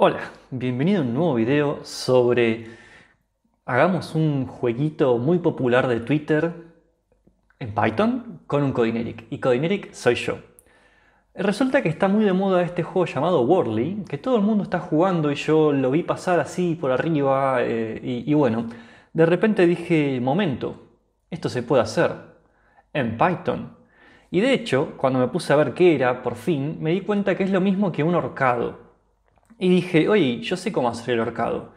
Hola, bienvenido a un nuevo video sobre... Hagamos un jueguito muy popular de Twitter en Python con un Codineric. Y Codineric soy yo. Resulta que está muy de moda este juego llamado Worldly, que todo el mundo está jugando y yo lo vi pasar así por arriba eh, y, y bueno, de repente dije, momento, esto se puede hacer en Python. Y de hecho, cuando me puse a ver qué era, por fin, me di cuenta que es lo mismo que un horcado. Y dije, oye, yo sé cómo hacer el horcado.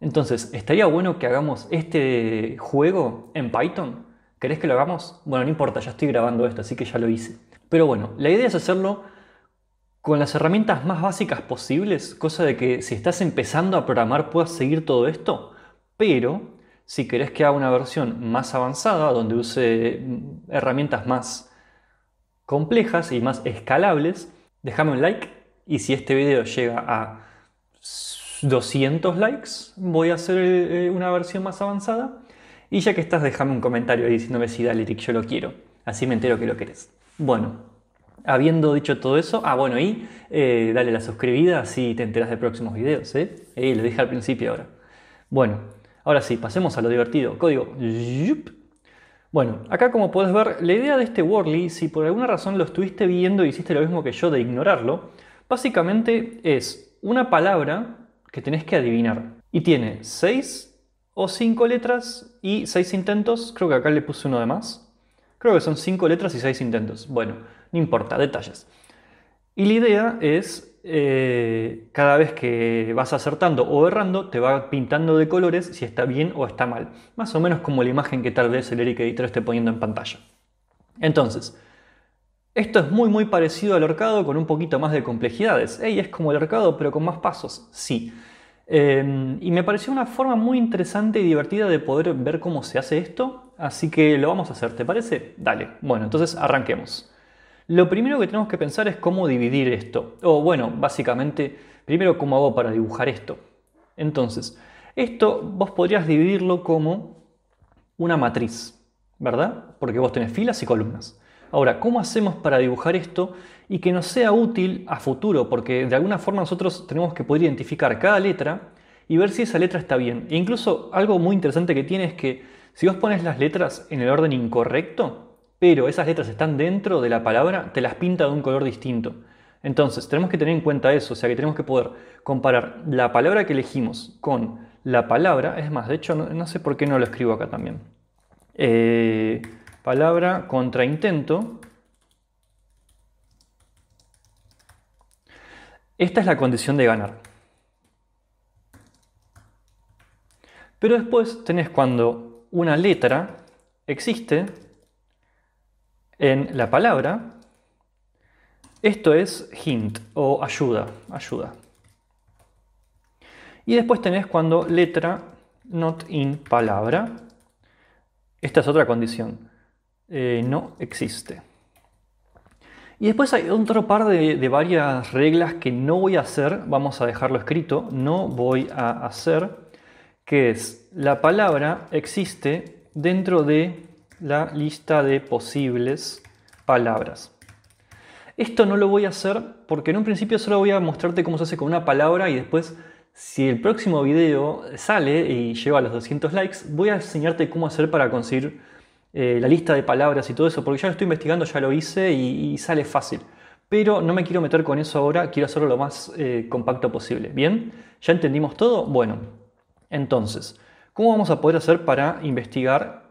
Entonces, ¿estaría bueno que hagamos este juego en Python? ¿Querés que lo hagamos? Bueno, no importa, ya estoy grabando esto, así que ya lo hice. Pero bueno, la idea es hacerlo con las herramientas más básicas posibles, cosa de que si estás empezando a programar puedas seguir todo esto, pero si querés que haga una versión más avanzada, donde use mm, herramientas más complejas y más escalables, déjame un like y si este video llega a 200 likes voy a hacer eh, una versión más avanzada. Y ya que estás, déjame un comentario diciéndome si Dalitic yo lo quiero. Así me entero que lo querés. Bueno, habiendo dicho todo eso, ah bueno, y eh, dale la suscribida así te enteras de próximos videos, ¿eh? eh lo dije al principio ahora. Bueno, ahora sí, pasemos a lo divertido. Código. Bueno, acá como puedes ver, la idea de este Worley, si por alguna razón lo estuviste viendo y hiciste lo mismo que yo de ignorarlo, básicamente es una palabra que tenés que adivinar. Y tiene seis o cinco letras y seis intentos. Creo que acá le puse uno de más. Creo que son cinco letras y seis intentos. Bueno, no importa, detalles. Y la idea es eh, cada vez que vas acertando o errando, te va pintando de colores si está bien o está mal. Más o menos como la imagen que tal vez el Eric Editor esté poniendo en pantalla. Entonces, esto es muy muy parecido al horcado con un poquito más de complejidades. es como el horcado pero con más pasos, sí. Em, y me pareció una forma muy interesante y divertida de poder ver cómo se hace esto, así que lo vamos a hacer, ¿te parece? Dale. Bueno, entonces arranquemos. Lo primero que tenemos que pensar es cómo dividir esto, o bueno, básicamente, primero cómo hago para dibujar esto. Entonces, esto vos podrías dividirlo como una matriz, ¿verdad? Porque vos tenés filas y columnas. Ahora, ¿cómo hacemos para dibujar esto y que nos sea útil a futuro? Porque de alguna forma nosotros tenemos que poder identificar cada letra y ver si esa letra está bien. E incluso algo muy interesante que tiene es que si vos pones las letras en el orden incorrecto, pero esas letras están dentro de la palabra, te las pinta de un color distinto. Entonces, tenemos que tener en cuenta eso, o sea que tenemos que poder comparar la palabra que elegimos con la palabra, es más, de hecho no, sé por qué no lo escribo acá también. Eh, palabra contra intento, Esta es la condición de ganar. Pero después tenés cuando una letra existe en la palabra. Esto es hint o ayuda, ayuda. Y después tenés cuando letra not in palabra. Esta es otra condición. Eh, no existe. Y después hay otro par de, varias reglas que no voy a hacer, vamos a dejarlo escrito, no voy a hacer, que es la palabra existe dentro de la lista de posibles palabras. Esto no lo voy a hacer porque en un principio solo voy a mostrarte cómo se hace con una palabra y después si el próximo video sale y lleva los 200 likes, voy a enseñarte cómo hacer para conseguir eh, la lista de palabras y todo eso, porque ya lo estoy investigando, ya lo hice y, sale fácil. Pero no me quiero meter con eso ahora, quiero hacerlo lo más eh, compacto posible. ¿Bien? ¿Ya entendimos todo? Bueno, entonces, ¿cómo vamos a poder hacer para investigar?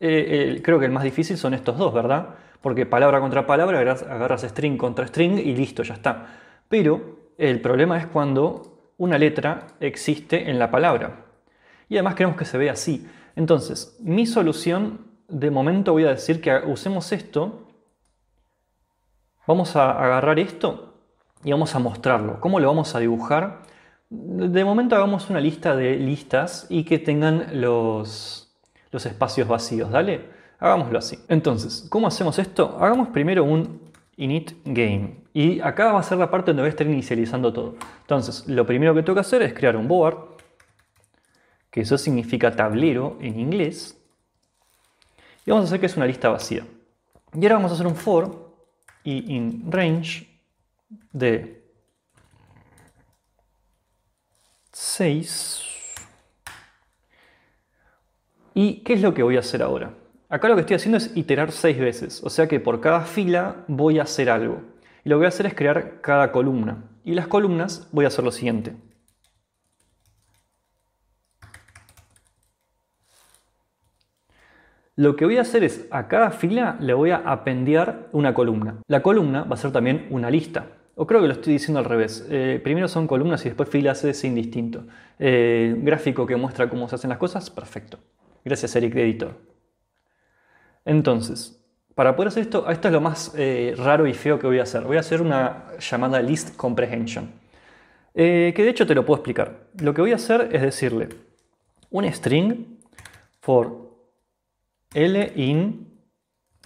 Eh, creo que el más difícil son estos dos, ¿verdad? Porque palabra contra palabra agarras string contra string y listo, ya está. Pero el problema es cuando una letra existe en la palabra. Y además queremos que se vea así. Entonces, mi solución de momento voy a decir que usemos esto. Vamos a agarrar esto y vamos a mostrarlo. ¿Cómo lo vamos a dibujar? De momento hagamos una lista de listas y que tengan los, los espacios vacíos, ¿dale? Hagámoslo así. Entonces, ¿cómo hacemos esto? Hagamos primero un init game. Y acá va a ser la parte donde voy a estar inicializando todo. Entonces, lo primero que tengo que hacer es crear un board, que eso significa tablero en inglés y vamos a hacer que es una lista vacía. Y ahora vamos a hacer un for y in range de 6. ¿Y qué es lo que voy a hacer ahora? Acá lo que estoy haciendo es iterar 6 veces, o sea que por cada fila voy a hacer algo. Y lo que voy a hacer es crear cada columna. Y las columnas voy a hacer lo siguiente. Lo que voy a hacer es a cada fila le voy a apendear una columna. La columna va a ser también una lista. O creo que lo estoy diciendo al revés. Eh, primero son columnas y después filas es indistinto. Eh, gráfico que muestra cómo se hacen las cosas, perfecto. Gracias Eric de Editor. Entonces, para poder hacer esto, esto es lo más eh, raro y feo que voy a hacer. Voy a hacer una llamada list comprehension. que de hecho te lo puedo explicar. Lo que voy a hacer es decirle un string for L in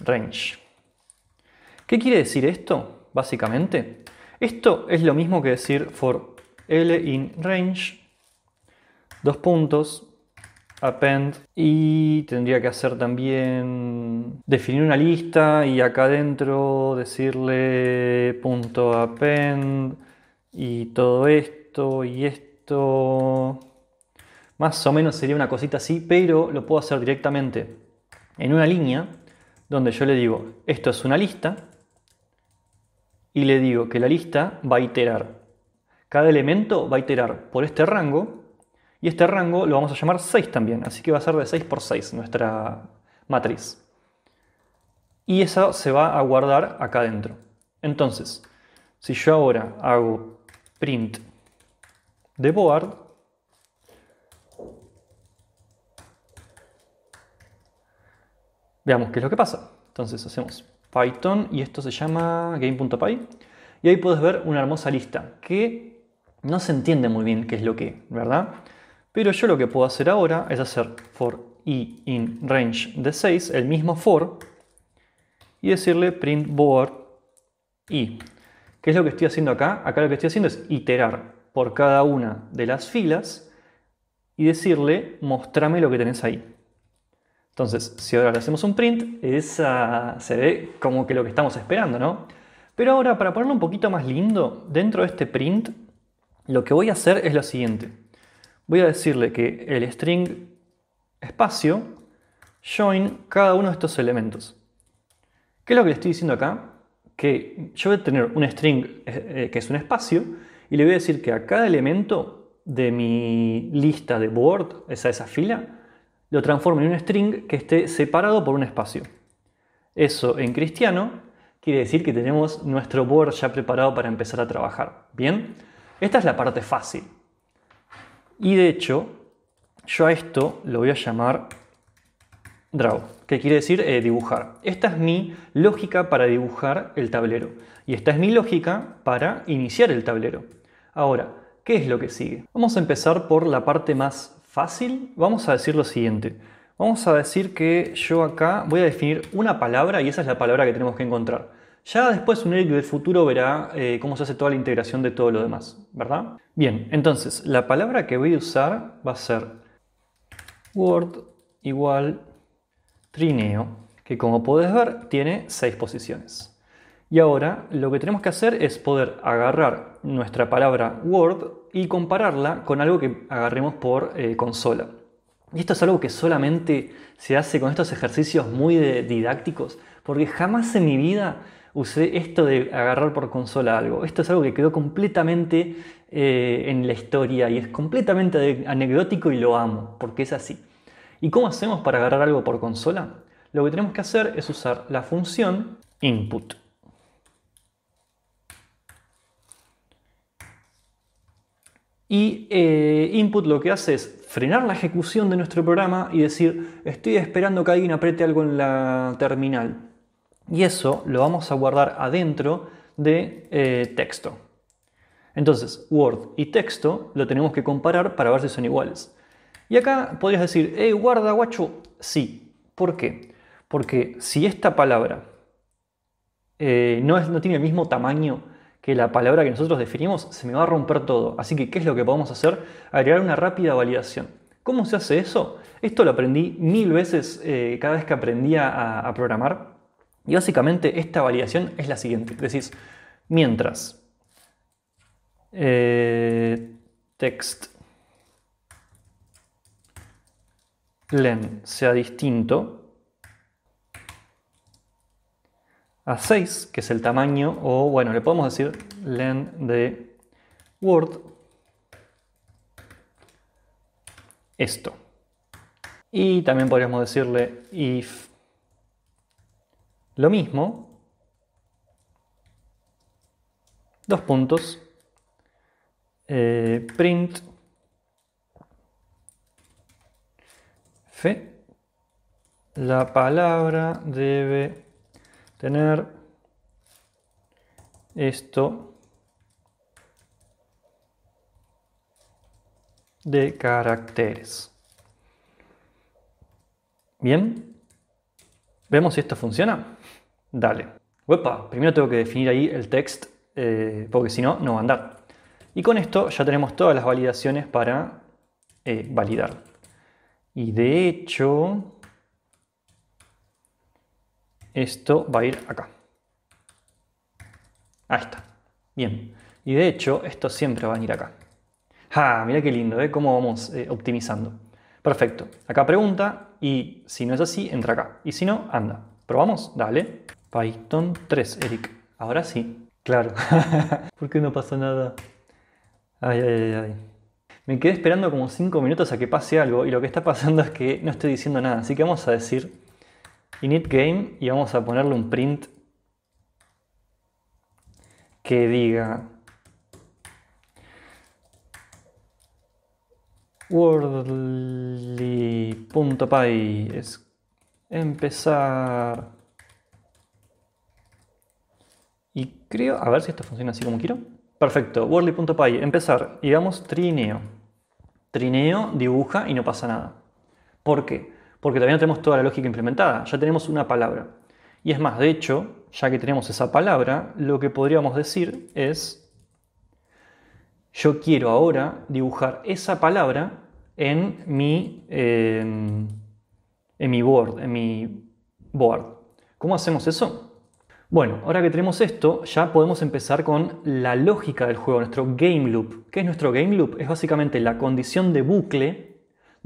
range. ¿Qué quiere decir esto, básicamente? Esto es lo mismo que decir for L in range, dos puntos, append y tendría que hacer también definir una lista y acá adentro decirle punto append y todo esto y esto. Más o menos sería una cosita así, pero lo puedo hacer directamente en una línea donde yo le digo, esto es una lista, y le digo que la lista va a iterar. Cada elemento va a iterar por este rango, y este rango lo vamos a llamar 6 también, así que va a ser de 6 por 6 nuestra matriz. Y esa se va a guardar acá adentro. Entonces, si yo ahora hago print de board, Veamos qué es lo que pasa. Entonces hacemos Python y esto se llama game.py. Y ahí puedes ver una hermosa lista que no se entiende muy bien qué es lo que, ¿verdad? Pero yo lo que puedo hacer ahora es hacer for i in range de 6, el mismo for, y decirle print board i. ¿Qué es lo que estoy haciendo acá? Acá lo que estoy haciendo es iterar por cada una de las filas y decirle mostrame lo que tenés ahí. Entonces, si ahora le hacemos un print, esa se ve como que lo que estamos esperando, ¿no? Pero ahora, para ponerlo un poquito más lindo, dentro de este print, lo que voy a hacer es lo siguiente. Voy a decirle que el string espacio join cada uno de estos elementos. ¿Qué es lo que le estoy diciendo acá? Que yo voy a tener un string eh, eh, que es un espacio y le voy a decir que a cada elemento de mi lista de board, esa, esa fila, lo transformo en un string que esté separado por un espacio. Eso en cristiano quiere decir que tenemos nuestro board ya preparado para empezar a trabajar. Bien, esta es la parte fácil. Y de hecho, yo a esto lo voy a llamar draw, que quiere decir eh, dibujar. Esta es mi lógica para dibujar el tablero. Y esta es mi lógica para iniciar el tablero. Ahora, ¿qué es lo que sigue? Vamos a empezar por la parte más fácil, vamos a decir lo siguiente. Vamos a decir que yo acá voy a definir una palabra y esa es la palabra que tenemos que encontrar. Ya después un Eric del futuro verá eh, cómo se hace toda la integración de todo lo demás, ¿verdad? Bien, entonces la palabra que voy a usar va a ser word igual trineo, que como puedes ver tiene seis posiciones. Y ahora lo que tenemos que hacer es poder agarrar nuestra palabra Word y compararla con algo que agarremos por eh, consola. Y esto es algo que solamente se hace con estos ejercicios muy didácticos, porque jamás en mi vida usé esto de agarrar por consola algo. Esto es algo que quedó completamente eh, en la historia y es completamente anecdótico y lo amo, porque es así. ¿Y cómo hacemos para agarrar algo por consola? Lo que tenemos que hacer es usar la función input. Y eh, input lo que hace es frenar la ejecución de nuestro programa y decir, estoy esperando que alguien apriete algo en la terminal. Y eso lo vamos a guardar adentro de eh, texto. Entonces, Word y texto lo tenemos que comparar para ver si son iguales. Y acá podrías decir, eh, guarda guacho, sí. ¿Por qué? Porque si esta palabra eh, no, es, no tiene el mismo tamaño que la palabra que nosotros definimos se me va a romper todo. Así que, ¿qué es lo que podemos hacer? Agregar una rápida validación. ¿Cómo se hace eso? Esto lo aprendí mil veces eh, cada vez que aprendía a, programar. Y básicamente esta validación es la siguiente. Decís, mientras eh, text len sea distinto a 6, que es el tamaño, o bueno, le podemos decir len de Word, esto. Y también podríamos decirle if lo mismo, dos puntos, eh, print fe, la palabra debe tener esto de caracteres. Bien, vemos si esto funciona. Dale. Uepa, primero tengo que definir ahí el text eh, porque si no, no va a andar. Y con esto ya tenemos todas las validaciones para eh, validar. Y de hecho, esto va a ir acá. Ahí está. Bien. Y de hecho, esto siempre va a ir acá. ¡Ah! Mira qué lindo, ¿eh? Cómo vamos eh, optimizando. Perfecto. Acá pregunta y si no es así, entra acá. Y si no, anda. ¿Probamos? Dale. Python 3, Eric. Ahora sí. Claro. ¿Por qué no pasó nada? Ay, ay, ay, ay. Me quedé esperando como 5 minutos a que pase algo y lo que está pasando es que no estoy diciendo nada. Así que vamos a decir init game y vamos a ponerle un print que diga worldly.py es empezar y creo, a ver si esto funciona así como quiero perfecto, worldly.py empezar y damos trineo trineo, dibuja y no pasa nada ¿por qué? porque todavía no tenemos toda la lógica implementada, ya tenemos una palabra. Y es más, de hecho, ya que tenemos esa palabra, lo que podríamos decir es, yo quiero ahora dibujar esa palabra en mi, em, en mi board, en mi board. ¿Cómo hacemos eso? Bueno, ahora que tenemos esto, ya podemos empezar con la lógica del juego, nuestro game loop. ¿Qué es nuestro game loop? Es básicamente la condición de bucle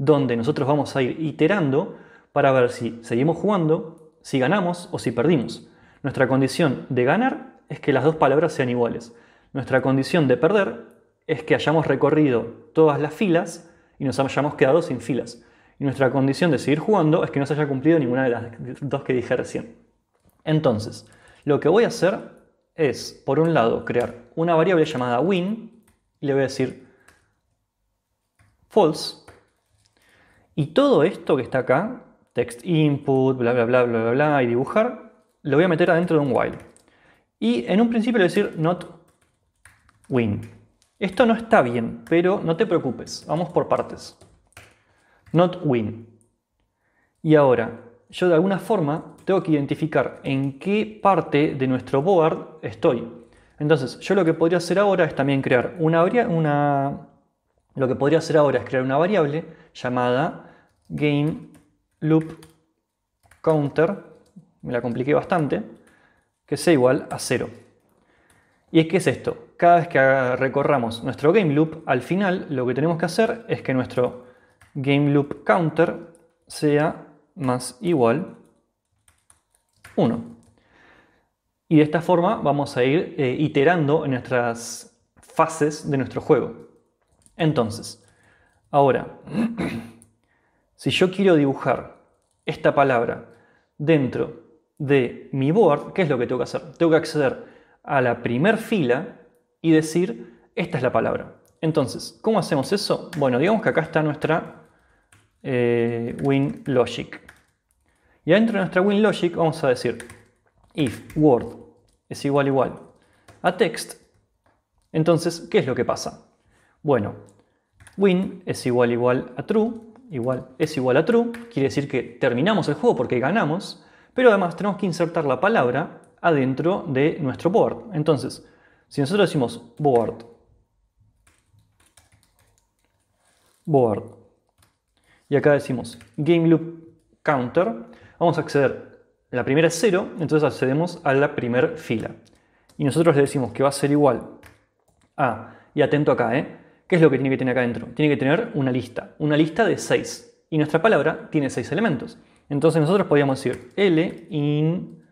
donde nosotros vamos a ir iterando para ver si seguimos jugando, si ganamos o si perdimos. Nuestra condición de ganar es que las dos palabras sean iguales. Nuestra condición de perder es que hayamos recorrido todas las filas y nos hayamos quedado sin filas. Y nuestra condición de seguir jugando es que no se haya cumplido ninguna de las dos que dije recién. Entonces, lo que voy a hacer es, por un lado, crear una variable llamada win y le voy a decir false y todo esto que está acá, text input, bla, bla, bla, bla, bla, y dibujar, lo voy a meter adentro de un while. Y en un principio le voy a decir not win. Esto no está bien, pero no te preocupes, vamos por partes. Not win. Y ahora, yo de alguna forma tengo que identificar en qué parte de nuestro board estoy. Entonces, yo lo que podría hacer ahora es también crear una, una lo que podría hacer ahora es crear una variable llamada game loop counter, me la compliqué bastante, que sea igual a 0. Y es que es esto, cada vez que recorramos nuestro game loop, al final lo que tenemos que hacer es que nuestro game loop counter sea más igual 1. Y de esta forma vamos a ir eh, iterando en nuestras fases de nuestro juego. Entonces, ahora, si yo quiero dibujar esta palabra dentro de mi board, ¿qué es lo que tengo que hacer? Tengo que acceder a la primer fila y decir, esta es la palabra. Entonces, ¿cómo hacemos eso? Bueno, digamos que acá está nuestra eh, WinLogic. Y adentro de nuestra WinLogic vamos a decir, if word es igual igual a text, entonces, ¿qué es lo que pasa? Bueno, win es igual igual a true, igual es igual a true, quiere decir que terminamos el juego porque ganamos, pero además tenemos que insertar la palabra adentro de nuestro board. Entonces, si nosotros decimos board, board, y acá decimos game loop counter, vamos a acceder, la primera es cero, entonces accedemos a la primera fila. Y nosotros le decimos que va a ser igual a, y atento acá, ¿eh? ¿Qué es lo que tiene que tener acá adentro? Tiene que tener una lista, una lista de seis. Y nuestra palabra tiene seis elementos. Entonces nosotros podríamos decir L in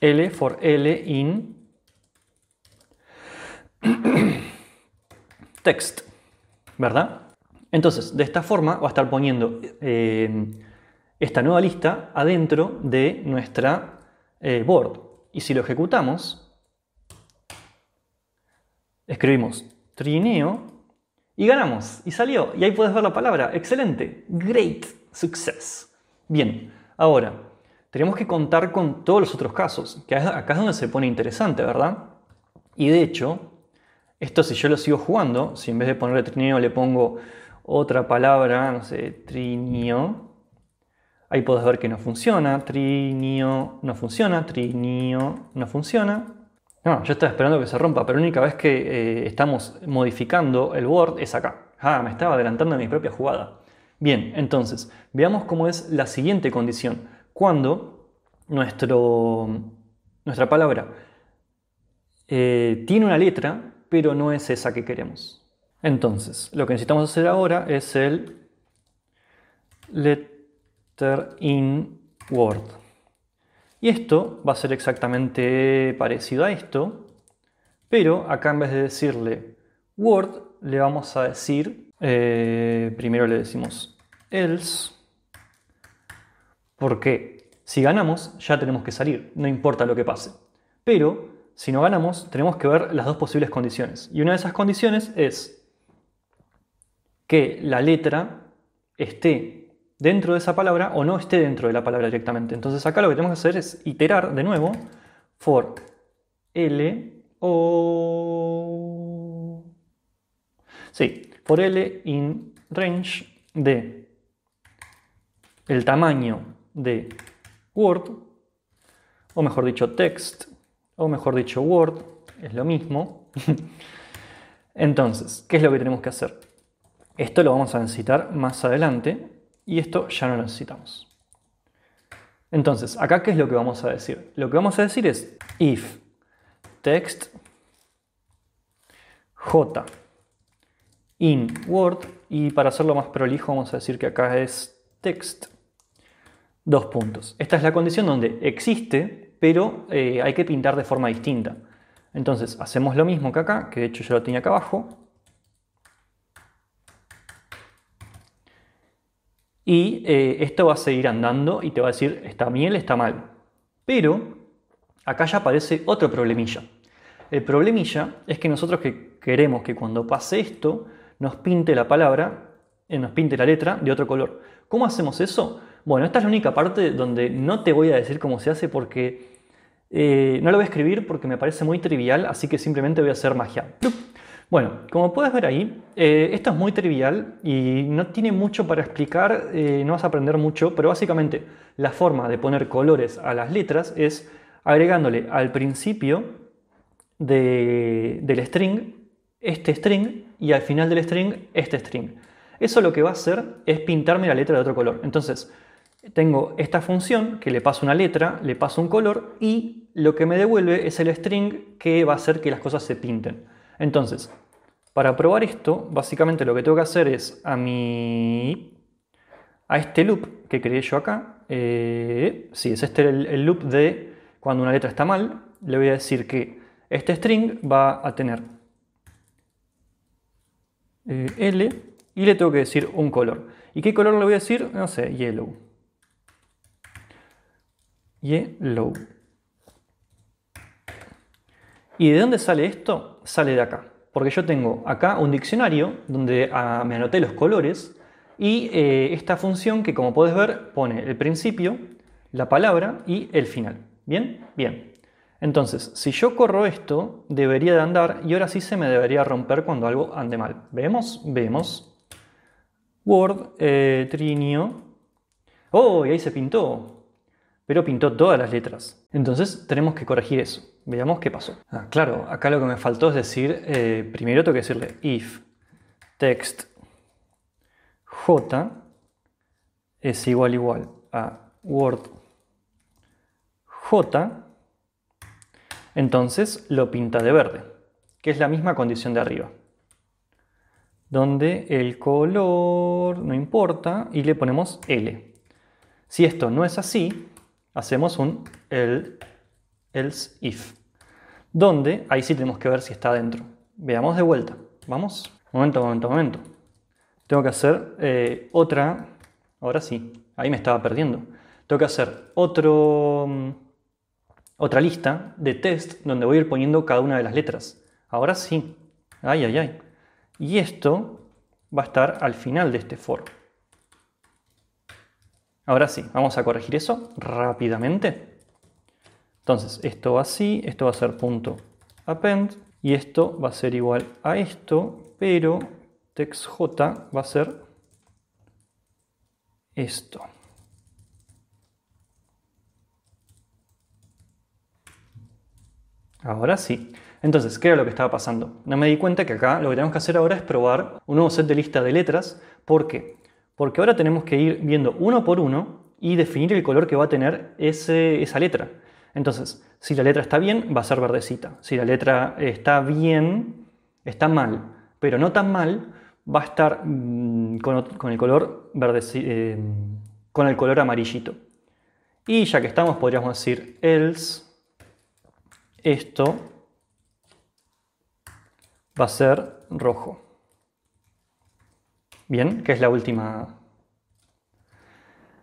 L for L in text, ¿verdad? Entonces, de esta forma va a estar poniendo eh, esta nueva lista adentro de nuestra eh, board. Y si lo ejecutamos, escribimos trineo y ganamos. Y salió. Y ahí puedes ver la palabra. Excelente. Great success. Bien, ahora tenemos que contar con todos los otros casos, que acá es donde se pone interesante, ¿verdad? Y de hecho, esto si yo lo sigo jugando, si en vez de ponerle trineo le pongo otra palabra, no sé, trineo ahí puedes ver que no funciona, trineo no funciona, trineo no funciona, no, yo estaba esperando que se rompa, pero la única vez que eh, estamos modificando el word es acá. Ah, me estaba adelantando a mi propia jugada. Bien, entonces, veamos cómo es la siguiente condición. Cuando nuestro, nuestra palabra eh, tiene una letra, pero no es esa que queremos. Entonces, lo que necesitamos hacer ahora es el letter in word. Y esto va a ser exactamente parecido a esto, pero acá en vez de decirle Word, le vamos a decir, eh, primero le decimos else, porque si ganamos ya tenemos que salir, no importa lo que pase. Pero si no ganamos tenemos que ver las dos posibles condiciones. Y una de esas condiciones es que la letra esté dentro de esa palabra o no esté dentro de la palabra directamente. Entonces acá lo que tenemos que hacer es iterar de nuevo for L o... Sí, for L in range de el tamaño de Word, o mejor dicho text, o mejor dicho Word, es lo mismo. Entonces, ¿qué es lo que tenemos que hacer? Esto lo vamos a necesitar más adelante y esto ya no lo necesitamos. Entonces, acá qué es lo que vamos a decir? Lo que vamos a decir es if text j in word y para hacerlo más prolijo vamos a decir que acá es text dos puntos. Esta es la condición donde existe pero eh, hay que pintar de forma distinta. Entonces hacemos lo mismo que acá, que de hecho yo lo tenía acá abajo, y eh, esto va a seguir andando y te va a decir está miel, está mal. Pero acá ya aparece otro problemilla. El problemilla es que nosotros que queremos que cuando pase esto nos pinte la palabra, eh, nos pinte la letra de otro color. ¿Cómo hacemos eso? Bueno, esta es la única parte donde no te voy a decir cómo se hace porque eh, no lo voy a escribir porque me parece muy trivial, así que simplemente voy a hacer magia. Bueno, como puedes ver ahí, eh, esto es muy trivial y no tiene mucho para explicar, eh, no vas a aprender mucho, pero básicamente la forma de poner colores a las letras es agregándole al principio del string este string y al final del string este string. Eso lo que va a hacer es pintarme la letra de otro color. Entonces, tengo esta función que le paso una letra, le paso un color y lo que me devuelve es el string que va a hacer que las cosas se pinten. Entonces, para probar esto, básicamente lo que tengo que hacer es a mi... a este loop que creé yo acá, si eh, sí, es este el, el loop de cuando una letra está mal, le voy a decir que este string va a tener eh, L y le tengo que decir un color. ¿Y qué color le voy a decir? No sé, yellow. Yellow. ¿Y de dónde sale esto? Sale de acá. Porque yo tengo acá un diccionario donde ah, me anoté los colores y eh, esta función que como puedes ver pone el principio, la palabra y el final. ¿Bien? Bien. Entonces, si yo corro esto, debería de andar y ahora sí se me debería romper cuando algo ande mal. ¿Vemos? Vemos. Word, eh, Trinio. ¡Oh! Y ahí se pintó. Pero pintó todas las letras. Entonces, tenemos que corregir eso. Veamos qué pasó. Ah, claro, acá lo que me faltó es decir, eh, primero tengo que decirle if text j es igual igual a word j, entonces lo pinta de verde, que es la misma condición de arriba donde el color no importa y le ponemos L. Si esto no es así, hacemos un L else if, donde ahí sí tenemos que ver si está dentro. Veamos de vuelta. Vamos. Momento, momento, momento. Tengo que hacer eh, otra. Ahora sí, ahí me estaba perdiendo. Tengo que hacer otro, mm, otra lista de test donde voy a ir poniendo cada una de las letras. Ahora sí. Ay, ay, ay. Y esto va a estar al final de este for. Ahora sí, vamos a corregir eso rápidamente. Entonces, esto va así, esto va a ser punto append y esto va a ser igual a esto, pero textj va a ser esto. Ahora sí. Entonces, ¿qué era lo que estaba pasando? No me di cuenta que acá lo que tenemos que hacer ahora es probar un nuevo set de lista de letras. ¿Por qué? Porque ahora tenemos que ir viendo uno por uno y definir el color que va a tener esa letra. Entonces, si la letra está bien, va a ser verdecita. Si la letra está bien, está mal, pero no tan mal, va a estar mm, con, el color verde, eh, con el color amarillito. Y ya que estamos, podríamos decir else, esto va a ser rojo. Bien, que es la última,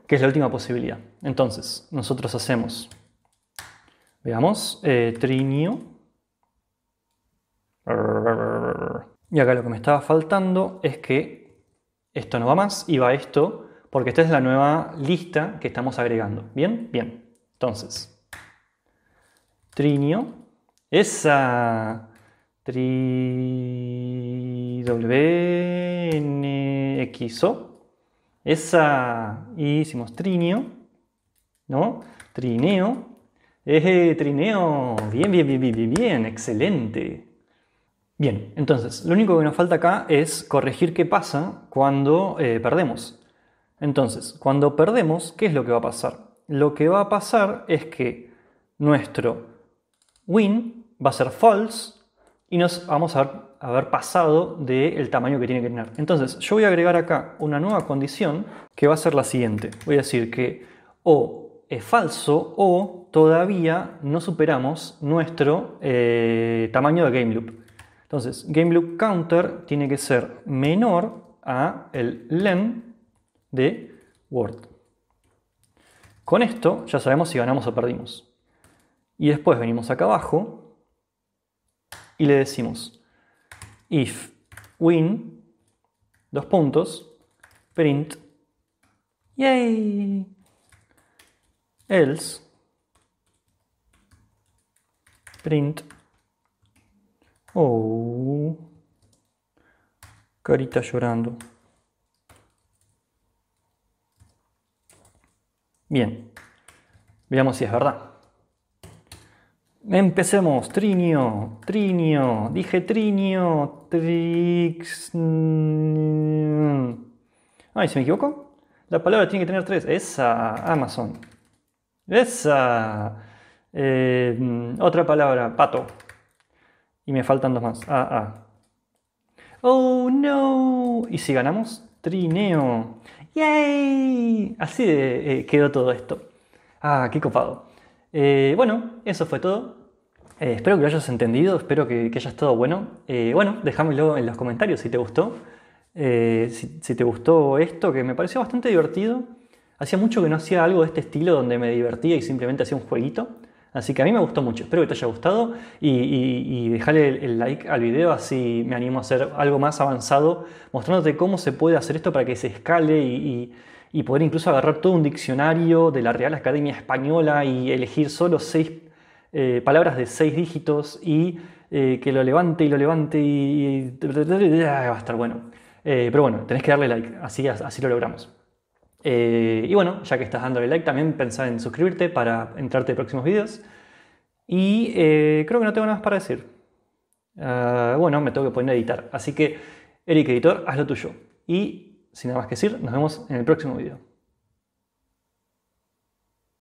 que es la última posibilidad. Entonces, nosotros hacemos Veamos, eh, Trinio. Y acá lo que me estaba faltando es que esto no va más y va esto, porque esta es la nueva lista que estamos agregando. ¿Bien? Bien. Entonces, Trinio. Esa. Tri. N. X. O. Esa. Y hicimos trinio. ¿No? Trineo. Eje, eh, trineo. Bien, bien, bien, bien, bien, Excelente. Bien, entonces, lo único que nos falta acá es corregir qué pasa cuando eh, perdemos. Entonces, cuando perdemos, ¿qué es lo que va a pasar? Lo que va a pasar es que nuestro win va a ser false y nos vamos a haber pasado del tamaño que tiene que tener. Entonces, yo voy a agregar acá una nueva condición que va a ser la siguiente. Voy a decir que o es falso o todavía no superamos nuestro eh, tamaño de game loop. Entonces, game loop counter tiene que ser menor a el len de word. Con esto ya sabemos si ganamos o perdimos. Y después venimos acá abajo y le decimos if win, dos puntos, print, yay else print oh carita llorando bien veamos si es verdad Empecemos, Trinio, Trinio, dije Trinio, Trix. Ay, ¿se me equivoco? La palabra tiene que tener tres. Esa, Amazon. Esa. Eh, otra palabra, pato. Y me faltan dos más. Ah, ah. Oh, no. ¿Y si ganamos? Trineo. ¡Yay! Así eh, quedó todo esto. Ah, qué copado. Eh, bueno, eso fue todo. espero que lo hayas entendido, espero que, que haya estado bueno. bueno, déjamelo en los comentarios si te gustó. si, te gustó esto, que me pareció bastante divertido. Hacía mucho que no hacía algo de este estilo donde me divertía y simplemente hacía un jueguito. Así que a mí me gustó mucho, espero que te haya gustado y, dejarle el, like al video así me animo a hacer algo más avanzado mostrándote cómo se puede hacer esto para que se escale y, poder incluso agarrar todo un diccionario de la Real Academia Española y elegir solo seis palabras de seis dígitos y que lo levante y lo levante y... va a estar bueno. pero bueno, tenés que darle like, así, así lo logramos. Eh, y bueno, ya que estás dándole like, también pensá en suscribirte para entrarte en próximos videos. Y eh, creo que no tengo nada más para decir. Ah, bueno, me tengo que poner a editar. Así que, Eric Editor, hazlo lo tuyo. Y sin nada más que decir, nos vemos en el próximo video.